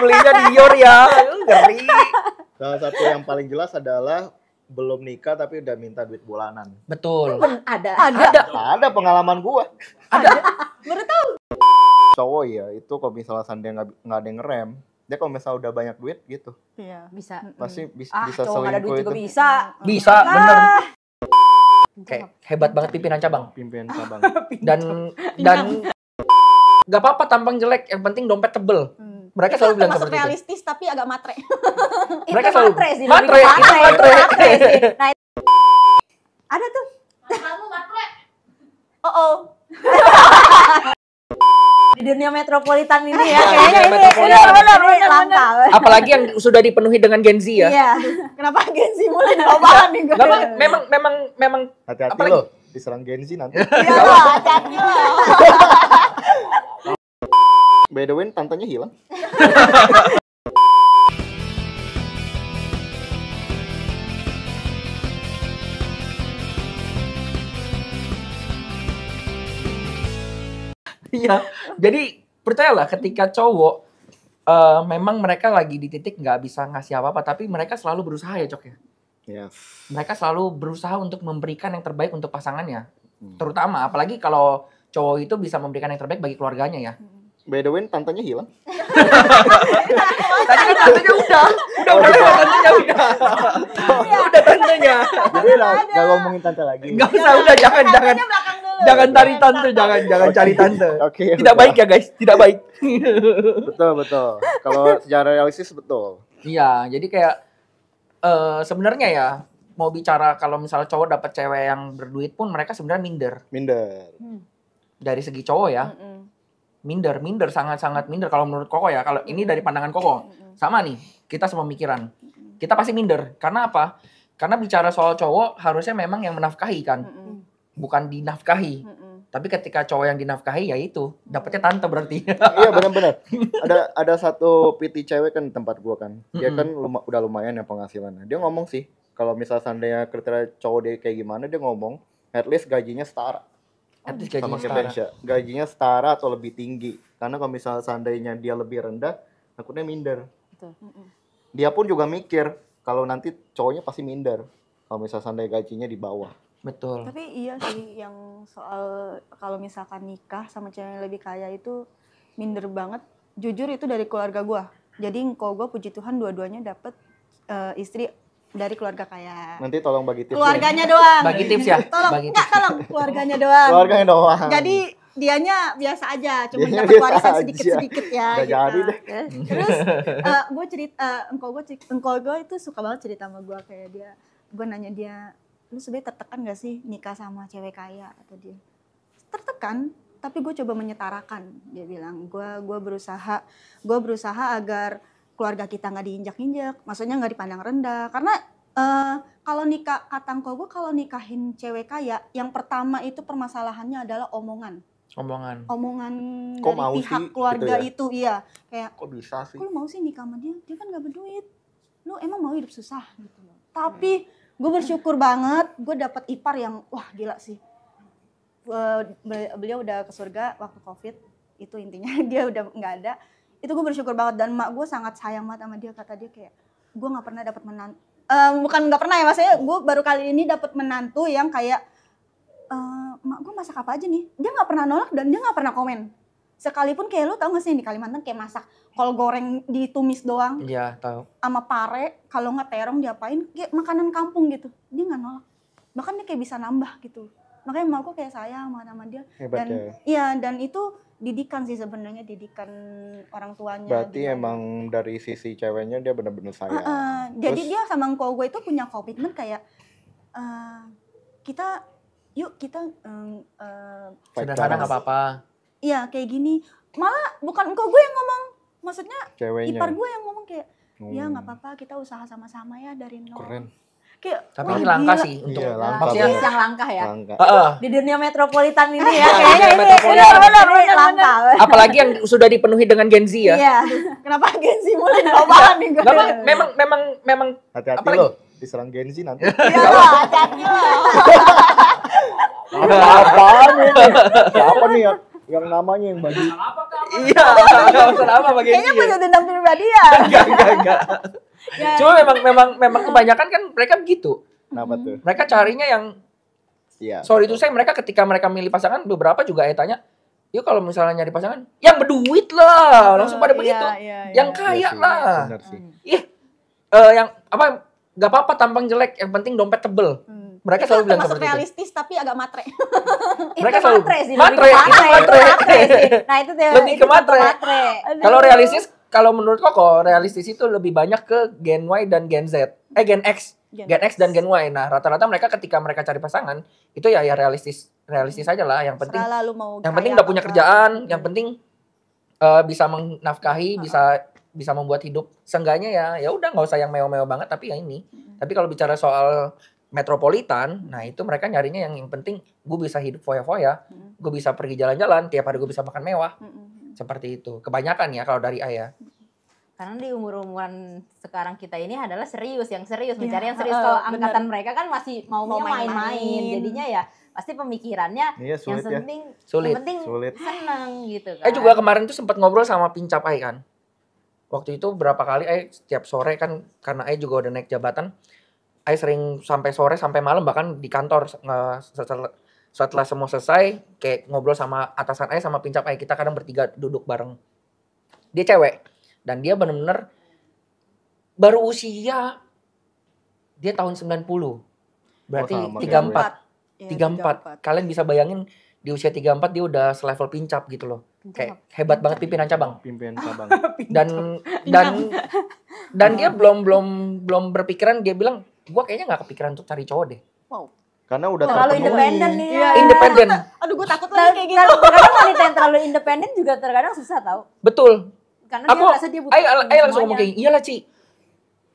belinya Dior ya ngeri salah satu yang paling jelas adalah belum nikah tapi udah minta duit bulanan. Betul. Ben, ada. ada. Ada. Ada pengalaman gua. Ada. Baru tahu. Cowok ya itu kalau misalnya sandi nggak ada yang ngerem, dia kalau misalnya udah banyak duit gitu. Iya. Bisa. Pasti bis, ah, bisa selingkuh ada duit itu. bisa. Bisa, ah. bener. Kayak hebat banget pimpinan cabang. Pimpinan cabang. dan dan nggak apa-apa tampang jelek, yang penting dompet tebel. Hmm mereka selalu bilang seperti realistis tapi agak matre. itu mereka selalu matre sih. Matre, matre, matre, matre. matre sih. Nah, itu. ada tuh. Kamu matre. Oh oh. di dunia metropolitan ini ya kayaknya ini benar benar langka. Apalagi yang sudah dipenuhi dengan Gen Z ya. Iya. Kenapa Gen Z mulai perubahan nih gue? Memang memang memang memang hati-hati loh diserang Gen Z nanti. Iya, hati-hati loh. By the way, tantenya hilang. Iya. Jadi percayalah ketika cowok uh, memang mereka lagi di titik nggak bisa ngasih apa-apa tapi mereka selalu berusaha ya cok ya. Yes. Mereka selalu berusaha untuk memberikan yang terbaik untuk pasangannya. Hmm. Terutama apalagi kalau cowok itu bisa memberikan yang terbaik bagi keluarganya ya. Hmm. By the way, tantenya hilang. Tadi kan tantenya udah. Udah, udah, udah, tantenya udah. Iya. Udah tantenya. Jadi lah, gak ngomongin tante lagi. Gak usah, udah, jangan, jangan. Jangan cari tante, jangan, jangan cari tante. Oke. Tidak baik ya guys, tidak baik. betul, betul. Kalau sejarah realistis betul. Iya, jadi kayak uh, sebenarnya ya mau bicara kalau misalnya cowok dapat cewek yang berduit pun mereka sebenarnya minder. Minder. Hmm. Dari segi cowok ya. Mm -mm minder minder sangat sangat minder kalau menurut koko ya kalau ini dari pandangan koko sama nih kita pemikiran, kita pasti minder karena apa karena bicara soal cowok harusnya memang yang menafkahi kan bukan dinafkahi tapi ketika cowok yang dinafkahi ya itu dapetnya tante berarti iya benar-benar ada ada satu PT cewek kan di tempat gua kan dia kan luma, udah lumayan ya penghasilannya dia ngomong sih kalau misalnya seandainya kriteria cowok dia kayak gimana dia ngomong at least gajinya setara sama kayak Gajinya setara atau lebih tinggi. Karena kalau misalnya seandainya dia lebih rendah, takutnya minder. Betul. Dia pun juga mikir kalau nanti cowoknya pasti minder. Kalau misalnya seandainya gajinya di bawah. Betul. Tapi iya sih yang soal kalau misalkan nikah sama cewek yang lebih kaya itu minder banget. Jujur itu dari keluarga gue. Jadi kalau gue puji Tuhan dua-duanya dapet uh, istri dari keluarga kaya. Nanti tolong bagi tips. Ya. Keluarganya ya. doang. Bagi tips ya. Tolong, bagi tips. enggak ya. tolong keluarganya doang. Keluarganya doang. Jadi dianya biasa aja, cuma dapat warisan sedikit-sedikit ya. Gak gitu. jadi deh. Terus uh, eh, gue cerita, uh, eh, engkau gue, engkau gue itu suka banget cerita sama gue kayak dia, gue nanya dia, lu sebenarnya tertekan gak sih nikah sama cewek kaya atau dia? Tertekan, tapi gue coba menyetarakan. Dia bilang, gue gue berusaha, gue berusaha agar keluarga kita nggak diinjak-injak, maksudnya nggak dipandang rendah. Karena uh, kalau nikah katangko gue kalau nikahin cewek kaya, yang pertama itu permasalahannya adalah omongan. Omongan. Omongan Kok dari pihak sih? keluarga gitu ya? itu, iya. Kayak. Kok bisa sih? Kok lu mau sih nikah sama dia? Dia kan nggak berduit. Lu emang mau hidup susah gitu loh. Hmm. Tapi gue bersyukur banget, gue dapet ipar yang wah gila sih. Uh, beliau udah ke surga waktu covid itu intinya dia udah nggak ada itu gue bersyukur banget dan mak gue sangat sayang banget sama dia kata dia kayak gue nggak pernah dapat menantu uh, bukan nggak pernah ya maksudnya gue baru kali ini dapat menantu yang kayak uh, mak gue masak apa aja nih dia nggak pernah nolak dan dia nggak pernah komen sekalipun kayak lo tau gak sih di Kalimantan kayak masak kol goreng ditumis doang iya tau sama pare kalau nggak terong diapain kayak makanan kampung gitu dia nggak nolak bahkan dia kayak bisa nambah gitu makanya mak gue kayak sayang sama sama dia Hebat dan ya. iya dan itu didikan sih sebenarnya didikan orang tuanya. Berarti gitu. emang dari sisi ceweknya dia benar-benar sayang. Uh, uh, Terus, jadi dia sama engkau gue itu punya komitmen kayak uh, kita yuk kita um, uh, sudah nggak apa-apa. Iya kayak gini malah bukan engkau gue yang ngomong maksudnya Ceweknya. ipar gue yang ngomong kayak ya hmm. ya nggak apa-apa kita usaha sama-sama ya dari nol. Keren kayak tapi wah, ini langka gila. sih untuk iya, langka, maksudnya bener. yang langka ya langka. Uh, uh. di dunia metropolitan ini ya iya, kayaknya ini, ini, benar, benar, langka apalagi yang sudah dipenuhi dengan Gen Z ya iya. kenapa Gen Z mulai nggak paham nih gue memang memang memang memang hati-hati apalagi. loh diserang Gen Z nanti iya loh hati-hati loh ya, apa nih apa nih ya yang namanya yang bagi iya nggak usah apa bagian kayaknya punya ya. dendam pribadi ya enggak enggak enggak ya. Cuma memang memang memang kebanyakan kan mereka begitu. Kenapa tuh? Mereka carinya yang Iya. Sorry itu saya mereka ketika mereka milih pasangan beberapa juga ya tanya, yuk kalau misalnya nyari pasangan yang berduit lah." Langsung oh, pada iya, begitu. Iya, iya, iya. Yang kaya sih, lah. Iya. Uh, yang apa nggak apa-apa tampang jelek, yang penting dompet tebel. Hmm mereka itu selalu bilang seperti realistis tapi agak matre. mereka selalu matre sih. Matre, matre. matre. Itu matre Nah itu dia. Lebih ke matre. matre. Kalau realistis kalau menurut kok realistis itu lebih banyak ke Gen Y dan Gen Z. Eh Gen X. Gen, Gen X dan Gen Y. Nah, rata-rata mereka ketika mereka cari pasangan itu ya ya realistis realistis hmm. aja lah yang penting. Lalu mau yang penting udah punya kerjaan, yang hmm. penting uh, bisa menafkahi, uh hmm. -huh. bisa bisa membuat hidup seenggaknya ya ya udah nggak usah yang mewah mewah banget tapi ya ini. -huh. Tapi kalau bicara soal metropolitan, nah itu mereka nyarinya yang yang penting gue bisa hidup foya-foya, hmm. gue bisa pergi jalan-jalan, tiap hari gue bisa makan mewah. -huh seperti itu. Kebanyakan ya kalau dari ayah. Karena di umur-umuran sekarang kita ini adalah serius, yang serius, ya, mencari yang serius. Uh, kalau angkatan mereka kan masih mau main-main, jadinya ya pasti pemikirannya iya, sulit ya. yang penting ya. sulit. yang penting sulit. seneng gitu kan. Eh juga kemarin tuh sempat ngobrol sama Pincap ay kan. Waktu itu berapa kali ay setiap sore kan karena ay juga udah naik jabatan, ay sering sampai sore sampai malam bahkan di kantor uh, setelah semua selesai kayak ngobrol sama atasan ayah sama pincap ayah kita kadang bertiga duduk bareng dia cewek dan dia bener-bener baru usia dia tahun 90 berarti oh, 34 ya, 34. kalian bisa bayangin di usia 34 dia udah selevel pincap gitu loh pincap. kayak hebat pincap. banget pimpinan cabang pimpinan cabang dan dan dan dia belum belum belum berpikiran dia bilang gua kayaknya nggak kepikiran untuk cari cowok deh wow karena udah terlalu independen nih iya, ya. independen aduh gue takut lagi kayak gitu karena wanita yang terlalu independen juga terkadang susah tau betul karena aku, dia dia butuh ayo, ayo langsung ngomong kayak iyalah Ci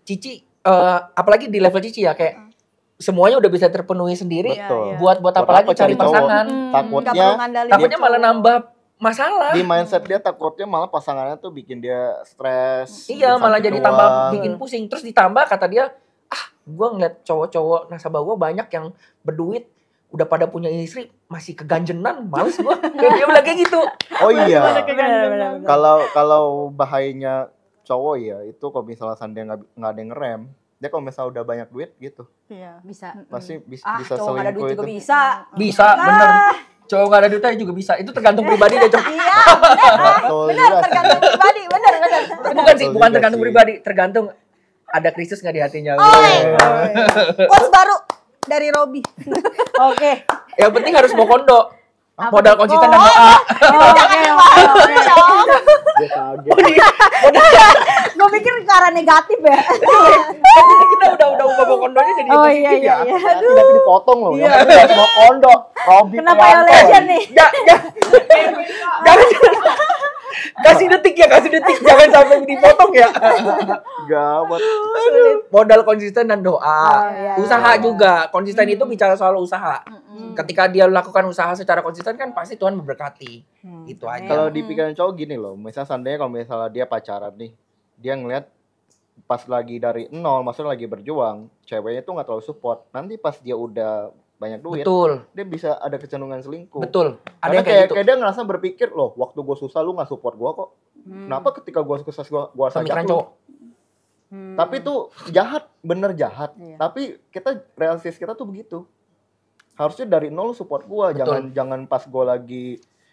Cici uh, apalagi di level Cici ya kayak hmm. semuanya udah bisa terpenuhi sendiri Betul. Iya, iya. buat buat, buat apa lagi cari pasangan hmm, takutnya takutnya malah nambah masalah di mindset dia takutnya malah pasangannya tuh bikin dia stres iya malah jadi tambah bikin pusing terus ditambah kata dia gue ngeliat cowok-cowok nasabah gue banyak yang berduit udah pada punya istri masih keganjenan males gue dia lagi gitu oh iya kalau kalau bahayanya cowok ya itu kalau misalnya sandi nggak nggak ada yang ngerem dia kalau misalnya udah banyak duit gitu iya bisa pasti hmm. bisa ah, bisa cowok ada duit juga bisa bisa ah. bener cowok gak ada duit aja juga bisa itu tergantung pribadi deh cowok iya bener, bener iya. tergantung pribadi bener bener, bener. bukan sih bukan tergantung pribadi tergantung ada krisis nggak di hatinya? Oh, iya. gitu. oh iya. Quotes baru dari Robi. Oke. okay. Yang penting harus mau kondo. Apa modal konsisten dan oh, doa. Iya. Oh, oke, oke. Gue pikir ke arah negatif ya. kita udah udah ubah mau kondonya jadi oh, ya. iya, iya, ya. Aduh. Tidak dipotong loh. Iya. Mau kondo. Robi Kenapa ya legend nih? Ya, ya kasih detik ya, kasih detik. Jangan sampai dipotong ya. Gawat. Modal konsisten dan doa. Oh, iya, usaha iya. juga. Konsisten hmm. itu bicara soal usaha. Hmm. Ketika dia lakukan usaha secara konsisten kan pasti Tuhan memberkati. Hmm. Itu aja. Kalau di pikiran cowok gini loh, misalnya seandainya kalau misalnya dia pacaran nih, dia ngeliat pas lagi dari nol, maksudnya lagi berjuang, ceweknya tuh nggak terlalu support. Nanti pas dia udah banyak duit, betul. dia bisa ada kecenderungan selingkuh. Betul. Ada Karena kayak, kayak, gitu. kayak dia ngerasa berpikir loh, waktu gue susah lu nggak support gue kok. Hmm. Kenapa ketika gue sukses gue gue sakit lu? Hmm. Tapi tuh jahat, bener jahat. Iya. Tapi kita realistis kita tuh begitu. Harusnya dari nol support gue, jangan jangan pas gue lagi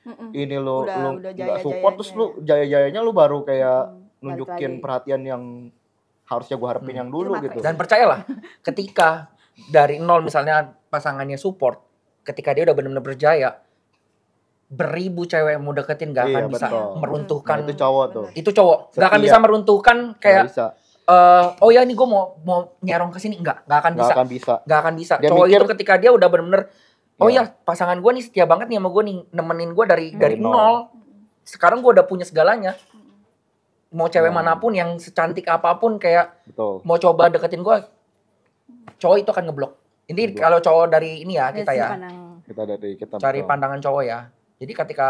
Mm-mm. ini lo udah, lu udah jaya, gak support jaya, terus lu ya. jaya-jayanya lu baru kayak hmm, nunjukin perhatian yang harusnya gue harapin hmm. yang dulu Terima gitu. Dan percayalah, ketika dari nol misalnya pasangannya support ketika dia udah benar-benar berjaya beribu cewek yang mau deketin gak iya, akan iya, bisa betul. meruntuhkan nah, itu cowok tuh itu cowok Setia. gak akan iya. bisa meruntuhkan kayak Uh, oh ya ini gue mau mau nyerong ke sini nggak nggak akan, gak bisa. akan bisa nggak akan bisa dia cowok mikir, itu ketika dia udah bener-bener oh iya. ya. pasangan gue nih setia banget nih sama gue nih nemenin gue dari hmm. dari nol. nol sekarang gue udah punya segalanya mau cewek hmm. manapun yang secantik apapun kayak Betul. mau coba deketin gue cowok itu akan ngeblok. Ini nge kalau cowok dari ini ya kita ya. Kita dari kita cari betul. pandangan cowok ya. Jadi ketika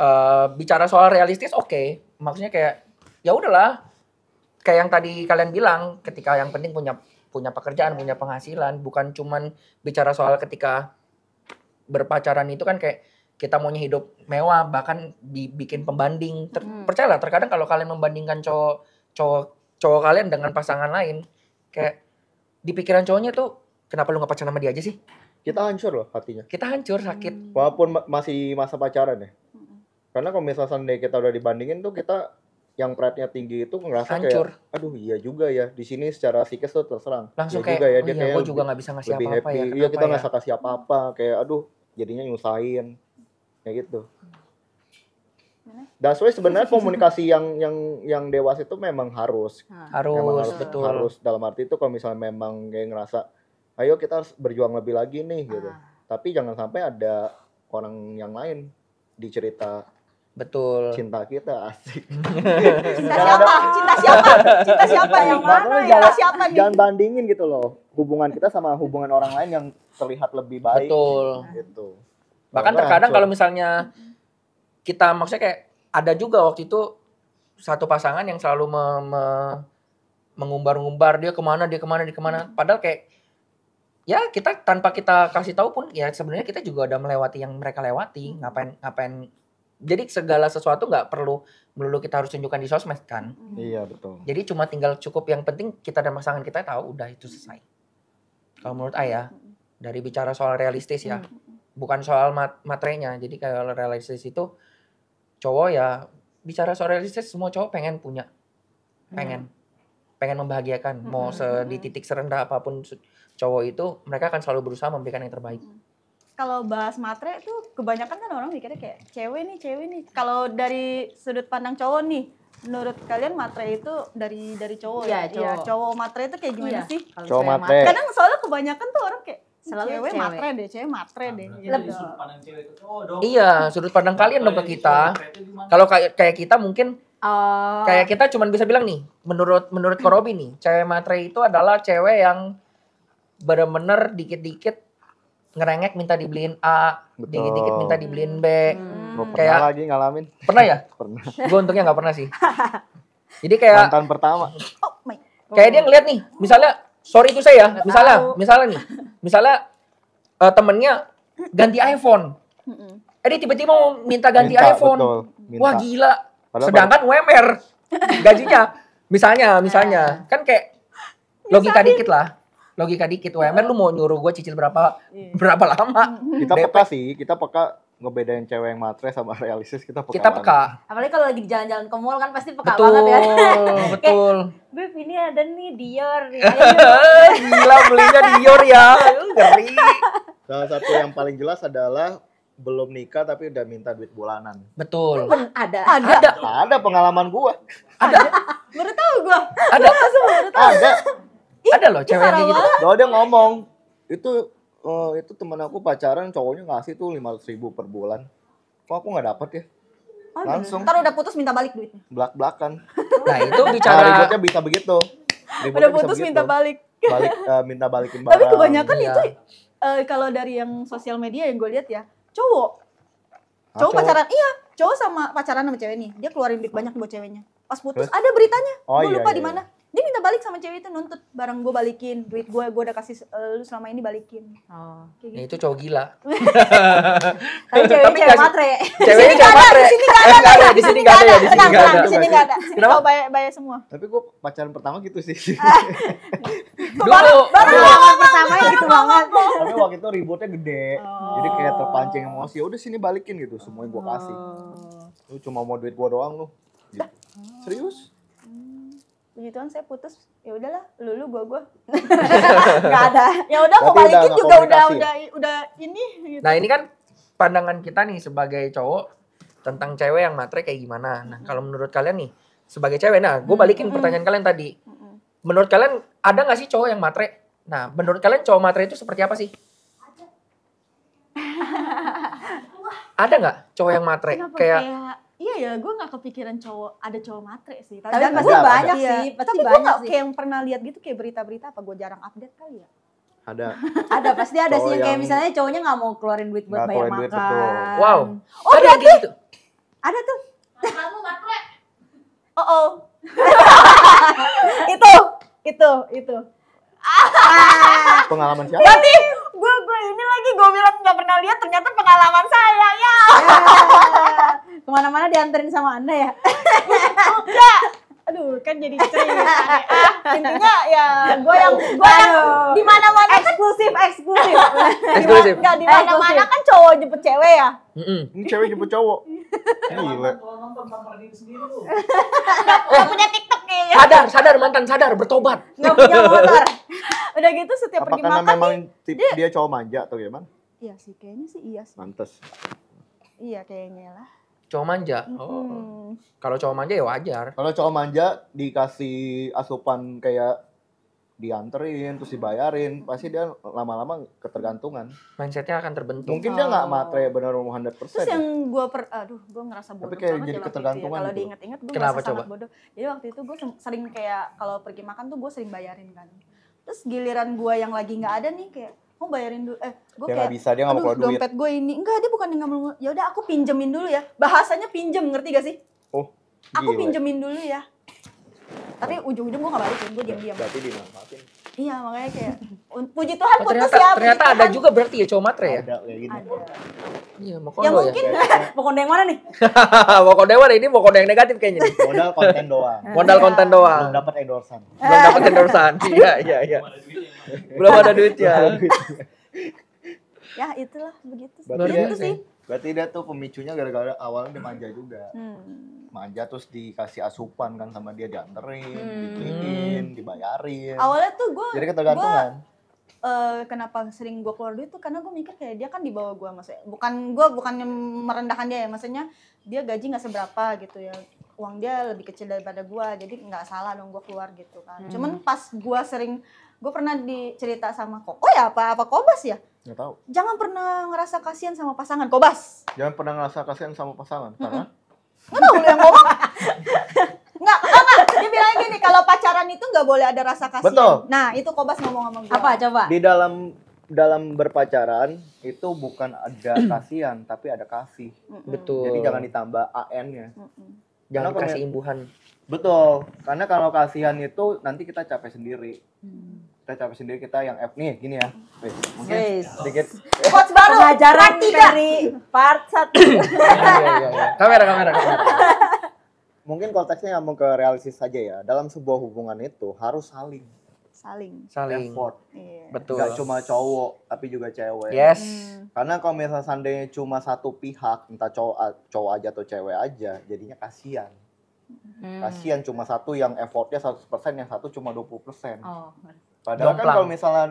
uh, bicara soal realistis oke, okay. maksudnya kayak ya udahlah kayak yang tadi kalian bilang ketika yang penting punya punya pekerjaan, punya penghasilan, bukan cuman bicara soal ketika berpacaran itu kan kayak kita maunya hidup mewah bahkan dibikin pembanding Ter hmm. percayalah terkadang kalau kalian membandingkan cowok cowok cowok kalian dengan pasangan lain kayak di pikiran cowoknya tuh kenapa lu gak pacaran sama dia aja sih? Kita hancur loh hatinya. Kita hancur sakit. Hmm. Walaupun ma masih masa pacaran ya. Hmm. Karena kalau misalnya kita udah dibandingin tuh kita yang pride-nya tinggi itu ngerasa hancur. kayak aduh iya juga ya di sini secara psikis tuh terserang langsung iya ya kayak juga ya dia iya, kayak gue juga nggak bisa ngasih apa-apa ya iya kita nggak ya? kasih apa-apa kayak aduh jadinya nyusahin kayak gitu That's why sebenarnya komunikasi yang yang yang dewasa itu memang harus harus memang harus betul harus dalam arti itu kalau misalnya memang kayak ngerasa ayo kita harus berjuang lebih lagi nih gitu. Ah. Tapi jangan sampai ada orang yang lain dicerita Betul. Cinta kita asik. Cinta siapa? Cinta siapa? Cinta siapa yang mana? Jangan, siapa nih? Jangan bandingin gitu loh hubungan kita sama hubungan orang lain yang terlihat lebih baik. Betul. Gitu. Bahkan terkadang kalau misalnya kita maksudnya kayak ada juga waktu itu satu pasangan yang selalu me, me, mengumbar-ngumbar dia kemana dia kemana dia kemana hmm. padahal kayak ya kita tanpa kita kasih tahu pun ya sebenarnya kita juga udah melewati yang mereka lewati hmm. ngapain ngapain jadi segala sesuatu nggak perlu melulu kita harus tunjukkan di sosmed kan hmm. iya betul jadi cuma tinggal cukup yang penting kita dan pasangan kita tahu udah itu selesai kalau menurut ayah dari bicara soal realistis ya bukan soal mat materinya jadi kalau realistis itu cowok ya bicara soal realistis semua cowok pengen punya hmm. pengen hmm. pengen membahagiakan hmm. mau hmm, se di titik hmm. serendah apapun cowok itu mereka akan selalu berusaha memberikan yang terbaik kalau bahas matre tuh kebanyakan kan orang mikirnya kayak cewek nih cewek nih kalau dari sudut pandang cowok nih menurut kalian matre itu dari dari cowok iya, ya, ya? cowok, ya, cowok matre itu kayak gimana ya. sih cowok matre kadang soalnya kebanyakan tuh orang kayak selalu cewek, cewek. matre deh, cewek matre deh. Nah, iya, Lebih gitu. sudut pandang cewek itu. cowok oh, dong. Iya, sudut pandang kalian dong ke iya, kita. Kalau kayak kayak kita mungkin uh... kayak kita cuman bisa bilang nih, menurut menurut Korobi nih, cewek matre itu adalah cewek yang bener-bener dikit-dikit ngerengek minta dibeliin A, dikit-dikit minta dibeliin B. Hmm. Kayak pernah lagi ngalamin. Pernah ya? pernah. Gue untungnya nggak pernah sih. Jadi kayak mantan pertama. Oh my. Kayak dia ngeliat nih, misalnya sorry itu saya, misalnya, misalnya nih, misalnya uh, temennya ganti iPhone eh dia tiba-tiba mau minta ganti minta, iPhone minta. wah gila Padahal sedangkan banyak. UMR gajinya misalnya misalnya iya. kan kayak logika Misalin. dikit lah logika dikit UMR lu mau nyuruh gue cicil berapa iya. berapa lama kita peka sih kita peka ngebedain cewek yang matre sama realistis kita peka. Kita banget. Apalagi kalau lagi jalan-jalan ke mall kan pasti peka betul, banget ya. Betul, betul. Beb ini ada nih Dior. Ayo. Gila belinya Dior ya. Ngeri. Salah satu yang paling jelas adalah belum nikah tapi udah minta duit bulanan. Betul. ada. ada. Ada. Nah, ada pengalaman gua. Ada. Baru tahu gua. Ada. Gua baru tahu. Ada. Ada loh cewek yang gitu. Loh dia ngomong, itu oh, itu temen aku pacaran cowoknya ngasih tuh lima ratus ribu per bulan kok aku nggak dapet ya oh, langsung ntar udah putus minta balik duitnya belak belakan nah itu bicara nah, ributnya bisa begitu ributnya udah putus begitu. minta balik balik uh, minta balikin barang tapi kebanyakan ya. itu uh, kalau dari yang sosial media yang gue lihat ya cowok ah, cowok pacaran iya cowok sama pacaran sama cewek nih dia keluarin duit banyak buat ceweknya pas putus ada beritanya oh, gue iya, lupa iya, di iya. mana dia minta balik sama cewek itu nuntut barang gue balikin duit gue gue udah kasih uh, lu selama ini balikin oh. gitu. Nah, itu cowok gila tapi cewek tapi cewek matre cewek cewek matre di sini gak ada, ada di sini gak ada di sini gak ada di sini gak ada kenapa bayar bayar semua tapi gue pacaran pertama gitu sih dulu baru pertama gitu banget tapi waktu itu ributnya gede oh. jadi kayak terpancing emosi ya udah sini balikin gitu semuanya gue kasih oh. lu cuma mau duit gue doang lu serius puji Tuhan saya putus ya udahlah lulu gua gua nggak ada ya udah mau balikin udah juga udah udah ya? udah ini gitu. nah ini kan pandangan kita nih sebagai cowok tentang cewek yang matre kayak gimana nah kalau menurut kalian nih sebagai cewek nah gue balikin pertanyaan kalian tadi menurut kalian ada nggak sih cowok yang matre nah menurut kalian cowok matre itu seperti apa sih ada nggak cowok yang matre kayak Iya ya, gue gak kepikiran cowok ada cowok matre sih. Tapi, tapi pasti banyak ada. Iya, sih, pasti tapi gue nggak kayak yang pernah lihat gitu kayak berita-berita apa gue jarang update kali ya. Ada. ada pasti ada sih yang kayak misalnya cowoknya nggak mau keluarin duit buat bayar makan. Wow. Oh, ada gitu. Ada tuh. Kamu matre. Oh oh. itu, itu, itu. Ah. Pengalaman siapa? Berarti ini lagi gue bilang nggak pernah lihat ternyata pengalaman saya ya. ya. Kemana-mana dianterin sama anda ya? Enggak. Aduh kan jadi cerita. Ah, intinya ya gue yang gue yang di mana-mana kan- eksklusif eksklusif. eksklusif. Enggak di mana-mana kan cowok jemput cewek ya. Mm -mm. Ini cewek jemput cowok. Gila. Gak punya TikTok kayaknya. Sadar, sadar mantan, sadar, bertobat. Gak punya motor. Udah gitu setiap Apa pergi makan memang nih, dia, dia cowok manja atau gimana? Iya sih, kayaknya sih iya sih. Mantes. Iya kayaknya lah. Cowok manja. Mm -hmm. Kalau cowok manja ya wajar. Kalau cowok manja dikasih asupan kayak dianterin terus dibayarin pasti dia lama-lama ketergantungan mindsetnya akan terbentuk mungkin oh. dia nggak oh. matre benar 100% terus ya? yang gue per aduh gue ngerasa bodoh tapi kayak jadi ya ya. ketergantungan ya. kalau gitu. diinget-inget gue ngerasa coba? sangat bodoh jadi waktu itu gue sering kayak kalau pergi makan tuh gue sering bayarin kan terus giliran gue yang lagi nggak ada nih kayak mau oh, bayarin dulu eh gue kayak gak bisa dia nggak mau keluar dompet gue ini enggak dia bukan nggak mau ya udah aku pinjemin dulu ya bahasanya pinjem ngerti gak sih oh gila. aku pinjemin dulu ya tapi ujung-ujung gue nggak balikin gue diam-diam berarti dimanfaatin Iya makanya kayak puji Tuhan oh, putus ternyata, ya. Ternyata ada juga berarti ya cowok matre ya. Ada kayak gini. Ada. Iya, ya, ya mungkin ya. kondo yang mana nih? kondo yang mana ini kondo yang negatif kayaknya. Nih. Modal konten doang. Modal iya. konten doang. Belum dapat endorsan. Belum dapat endorsan. Iya iya iya. Belum ada duit ya. Ya. ya itulah begitu. Begitu ya, sih. Berarti dia tuh pemicunya gara-gara awalnya dia manja juga. Hmm. Manja terus dikasih asupan kan sama dia dianterin, hmm. dibeliin, dibayarin. Awalnya tuh gue Jadi ketergantungan. Gua, Uh, kenapa sering gue keluar duit tuh karena gue mikir kayak dia kan dibawa gue maksudnya bukan gue bukannya merendahkan dia ya maksudnya dia gaji nggak seberapa gitu ya uang dia lebih kecil daripada gue jadi nggak salah dong gue keluar gitu kan hmm. cuman pas gue sering gue pernah dicerita sama kok oh ya apa apa kobas ya Nggak tahu. Jangan pernah ngerasa kasihan sama pasangan, Kobas. Jangan pernah ngerasa kasihan sama pasangan, karena? Nggak tahu yang ngomong. Nggak, enggak. Dia bilang gini, kalau pacaran itu nggak boleh ada rasa kasihan. Betul. Nah, itu Kobas ngomong sama gue. Apa, coba? Di dalam dalam berpacaran itu bukan ada kasihan tapi ada kasih. Betul. Jadi jangan ditambah an-nya. Jangan kasih imbuhan. Betul. Karena kalau kasihan itu nanti kita capek sendiri. Hmm. Kita capek sendiri kita yang F nih gini ya sedikit Coach baru pengajaran dari part satu iya, iya, iya. kamera, kamera, Mungkin konteksnya ngomong ke realistis saja ya. Dalam sebuah hubungan itu harus saling saling saling effort. Iya. Betul. Gak cuma cowok tapi juga cewek. Yes. Hmm. Karena kalau misalnya seandainya cuma satu pihak, entah cowok cowok aja atau cewek aja, jadinya kasihan. Hmm. Kasihan cuma satu yang effortnya 100%, yang satu cuma 20%. Oh. Padahal kan Jomplang. kan kalau misalnya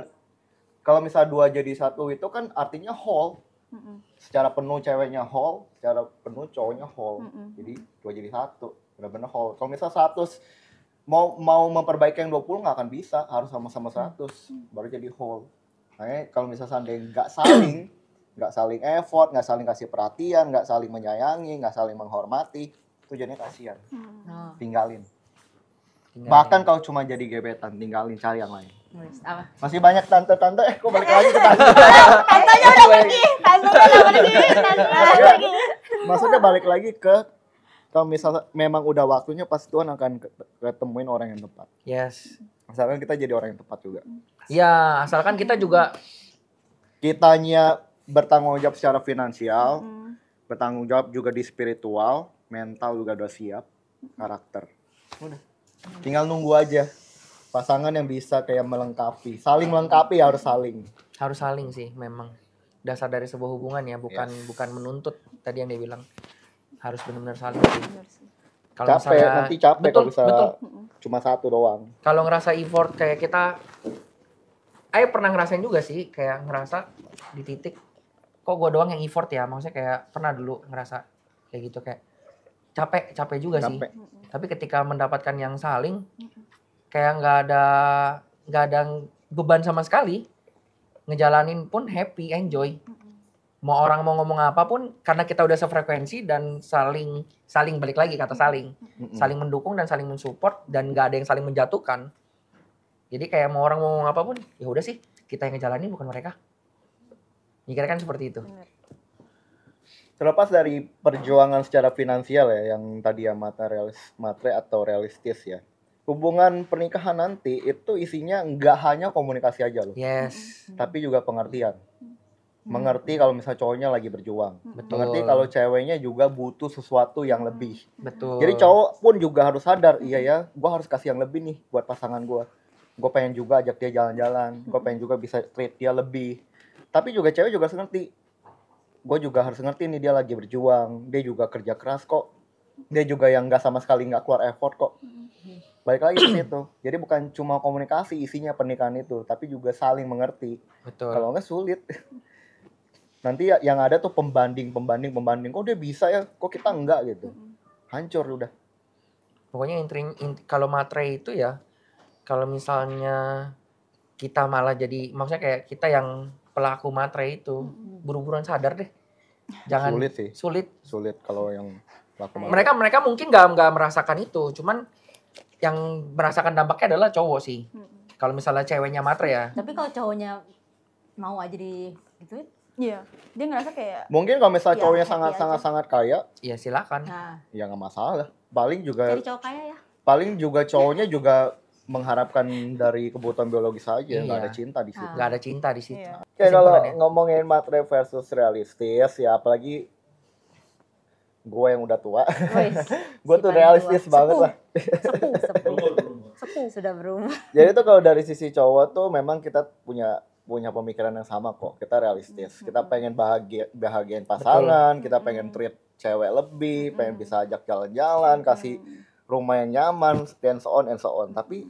kalau misal dua jadi satu itu kan artinya whole Mm-mm. secara penuh ceweknya whole secara penuh cowoknya whole Mm-mm. jadi dua jadi satu benar-benar whole kalau misal satu mau mau memperbaiki yang 20 nggak akan bisa harus sama-sama 100 mm. mm. baru jadi whole Nah, kalau misal sandi nggak saling nggak saling effort nggak saling kasih perhatian nggak saling menyayangi nggak saling menghormati itu jadinya kasihan mm. Nah. tinggalin. tinggalin bahkan kalau cuma jadi gebetan tinggalin cari yang lain apa? Masih banyak tante-tante, eh kok balik lagi ke tante? Tantenya udah pergi, tantenya udah pergi, tante lagi. pergi. Maksudnya balik lagi ke kalau misalnya memang udah waktunya pasti Tuhan akan ketemuin orang yang tepat. Yes. Asalkan kita jadi orang yang tepat juga. Ya, asalkan kita juga kitanya bertanggung jawab secara finansial, hmm. bertanggung jawab juga di spiritual, mental juga udah siap, karakter. Udah. Tinggal nunggu aja pasangan yang bisa kayak melengkapi saling melengkapi ya harus saling harus saling sih memang dasar dari sebuah hubungan ya bukan yes. bukan menuntut tadi yang dia bilang harus benar-benar saling sih kalau capek misalnya, nanti capek betul, kalau bisa betul. cuma satu doang kalau ngerasa effort kayak kita Ayo pernah ngerasain juga sih kayak ngerasa di titik kok gue doang yang effort ya maksudnya kayak pernah dulu ngerasa kayak gitu kayak capek capek juga capek. sih tapi ketika mendapatkan yang saling kayak nggak ada nggak ada beban sama sekali ngejalanin pun happy enjoy mau orang mau ngomong apapun karena kita udah sefrekuensi dan saling saling balik lagi kata saling saling mendukung dan saling mensupport dan nggak ada yang saling menjatuhkan jadi kayak mau orang mau ngomong apapun ya udah sih kita yang ngejalanin bukan mereka mikirnya kan seperti itu terlepas dari perjuangan secara finansial ya yang tadi ya materialis materi atau realistis ya hubungan pernikahan nanti itu isinya nggak hanya komunikasi aja loh. Yes. Mm-hmm. Tapi juga pengertian. Mm-hmm. Mengerti kalau misalnya cowoknya lagi berjuang. Mm-hmm. Betul. Mengerti kalau ceweknya juga butuh sesuatu yang lebih. Betul. Jadi cowok pun juga harus sadar, iya ya, gua harus kasih yang lebih nih buat pasangan gua. Gue pengen juga ajak dia jalan-jalan, gue pengen juga bisa treat dia lebih. Tapi juga cewek juga harus ngerti. Gue juga harus ngerti nih dia lagi berjuang, dia juga kerja keras kok. Dia juga yang gak sama sekali gak keluar effort kok balik lagi ke situ. Jadi bukan cuma komunikasi isinya pernikahan itu, tapi juga saling mengerti. Betul. Kalau enggak sulit. Nanti ya, yang ada tuh pembanding, pembanding, pembanding. Kok dia bisa ya? Kok kita enggak gitu? Hancur udah. Pokoknya intri, int, kalau materi itu ya, kalau misalnya kita malah jadi maksudnya kayak kita yang pelaku materi itu buru-buruan sadar deh. Jangan sulit sih. Sulit. Sulit kalau yang Mereka mereka mungkin nggak nggak merasakan itu, cuman yang merasakan dampaknya adalah cowok sih. Hmm. Kalau misalnya ceweknya matre ya. Tapi kalau cowoknya mau aja di gitu Iya, dia ngerasa kayak mungkin kalau misalnya ya, cowoknya sangat sangat aja. sangat kaya, ya silakan. Nah. Ya enggak masalah. Paling juga Jadi cowok kaya ya. Paling juga cowoknya juga mengharapkan dari kebutuhan biologis saja, nggak iya. ada cinta di situ. Nggak ada cinta di situ. Iya. Ya kalau ngomongin matre versus realistis, ya apalagi gue yang udah tua. gue tuh realistis tua. banget sepuh. lah. Sepuh, sepuh. sepuh sudah berumur. Jadi tuh kalau dari sisi cowok tuh memang kita punya punya pemikiran yang sama kok. Kita realistis. Mm -hmm. Kita pengen bahagia bahagiain pasangan, Betul. kita pengen treat cewek lebih, mm -hmm. pengen bisa ajak jalan-jalan, mm -hmm. kasih rumah yang nyaman, dan so on and so on. Tapi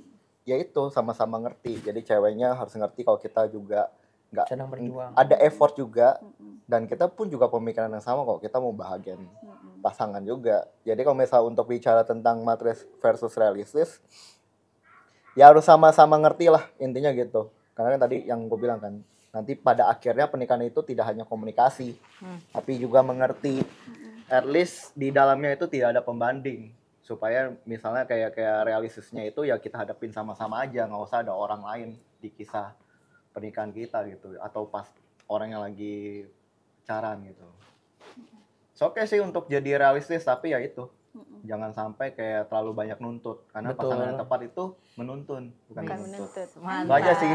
ya itu sama-sama ngerti. Jadi ceweknya harus ngerti kalau kita juga nggak Ada effort juga dan kita pun juga pemikiran yang sama kok. Kita mau bahagian pasangan juga. Jadi kalau misal untuk bicara tentang matres versus realistis, ya harus sama-sama ngerti lah intinya gitu. Karena kan tadi yang gue bilang kan, nanti pada akhirnya pernikahan itu tidak hanya komunikasi, hmm. tapi juga mengerti. Hmm. At least di dalamnya itu tidak ada pembanding supaya misalnya kayak kayak realistisnya itu ya kita hadapin sama-sama aja nggak usah ada orang lain di kisah pernikahan kita gitu atau pas orang yang lagi caran gitu oke okay sih untuk jadi realistis tapi ya itu jangan sampai kayak terlalu banyak nuntut karena Betul. pasangan yang tepat itu menuntun bukan, bukan menuntut. menuntut. Itu aja sih.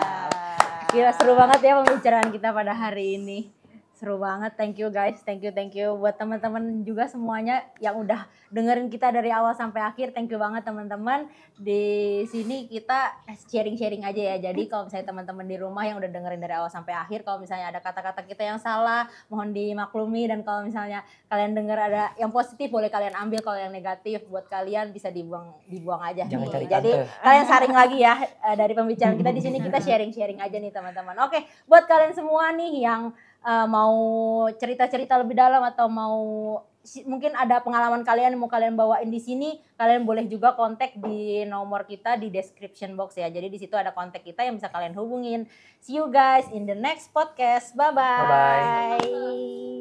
Gila seru banget ya pembicaraan kita pada hari ini. Seru banget, thank you guys, thank you, thank you buat teman-teman juga semuanya yang udah dengerin kita dari awal sampai akhir, thank you banget teman-teman. Di sini kita eh, sharing-sharing aja ya, jadi kalau misalnya teman-teman di rumah yang udah dengerin dari awal sampai akhir, kalau misalnya ada kata-kata kita yang salah, mohon dimaklumi dan kalau misalnya kalian denger ada yang positif boleh kalian ambil, kalau yang negatif buat kalian bisa dibuang dibuang aja. Jangan nih. Gitu. cari jadi tante. kalian saring lagi ya eh, dari pembicaraan kita di sini kita sharing-sharing aja nih teman-teman. Oke, buat kalian semua nih yang uh, mau cerita-cerita lebih dalam atau mau mungkin ada pengalaman kalian mau kalian bawain di sini, kalian boleh juga kontak di nomor kita di description box ya. Jadi di situ ada kontak kita yang bisa kalian hubungin. See you guys in the next podcast. Bye-bye. Bye-bye.